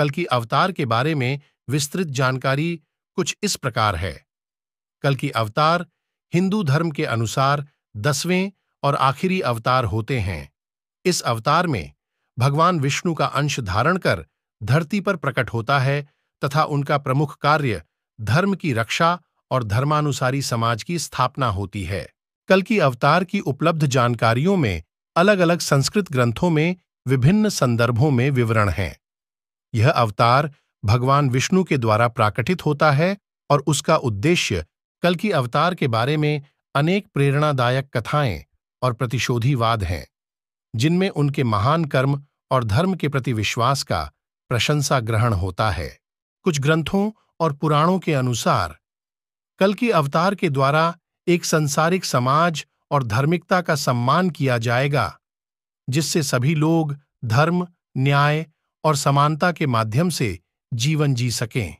कल्कि अवतार के बारे में विस्तृत जानकारी कुछ इस प्रकार है कल की अवतार हिंदू धर्म के अनुसार दसवें और आखिरी अवतार होते हैं इस अवतार में भगवान विष्णु का अंश धारण कर धरती पर प्रकट होता है तथा उनका प्रमुख कार्य धर्म की रक्षा और धर्मानुसारी समाज की स्थापना होती है कल की अवतार की उपलब्ध जानकारियों में अलग अलग संस्कृत ग्रंथों में विभिन्न संदर्भों में विवरण हैं यह अवतार भगवान विष्णु के द्वारा प्राकटित होता है और उसका उद्देश्य कल की अवतार के बारे में अनेक प्रेरणादायक कथाएं और प्रतिशोधीवाद हैं जिनमें उनके महान कर्म और धर्म के प्रति विश्वास का प्रशंसा ग्रहण होता है कुछ ग्रंथों और पुराणों के अनुसार कल की अवतार के द्वारा एक संसारिक समाज और धार्मिकता का सम्मान किया जाएगा जिससे सभी लोग धर्म न्याय और समानता के माध्यम से जीवन जी सकें